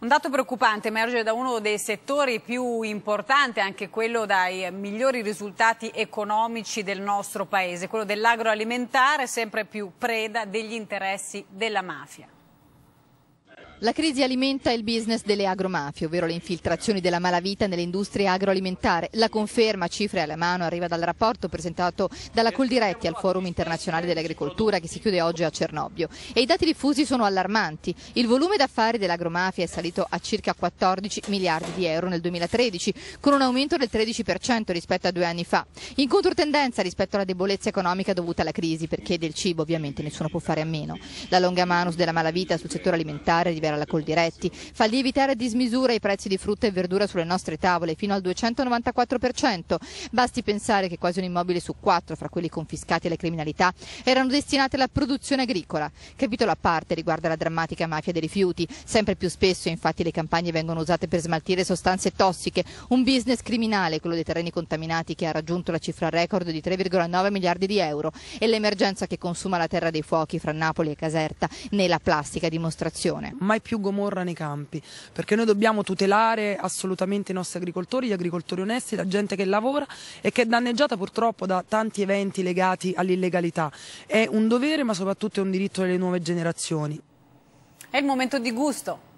Un dato preoccupante emerge da uno dei settori più importanti, anche quello dai migliori risultati economici del nostro paese, quello dell'agroalimentare, sempre più preda degli interessi della mafia. La crisi alimenta il business delle agromafie, ovvero le infiltrazioni della malavita nell'industria agroalimentare. La conferma, cifre alla mano, arriva dal rapporto presentato dalla Coldiretti al Forum internazionale dell'agricoltura che si chiude oggi a Cernobbio. E i dati diffusi sono allarmanti. Il volume d'affari dell'agromafia è salito a circa 14 miliardi di euro nel 2013, con un aumento del 13% rispetto a due anni fa. In controtendenza rispetto alla debolezza economica dovuta alla crisi, perché del cibo ovviamente nessuno può fare a meno. La longa manus della malavita sul settore alimentare è diversa considera la Coldiretti. Fa lievitare a dismisura i prezzi di frutta e verdura sulle nostre tavole fino al 294%. Basti pensare che quasi un immobile su quattro, fra quelli confiscati alla criminalità, erano destinati alla produzione agricola. Capitolo a parte riguarda la drammatica mafia dei rifiuti. Sempre più spesso infatti le campagne vengono usate per smaltire sostanze tossiche, un business criminale, quello dei terreni contaminati che ha raggiunto la cifra record di 3,9 miliardi di euro e l'emergenza che consuma la terra dei fuochi fra Napoli e Caserta nella plastica dimostrazione mai più Gomorra nei campi, perché noi dobbiamo tutelare assolutamente i nostri agricoltori, gli agricoltori onesti, la gente che lavora e che è danneggiata purtroppo da tanti eventi legati all'illegalità. È un dovere ma soprattutto è un diritto delle nuove generazioni. È il momento di gusto.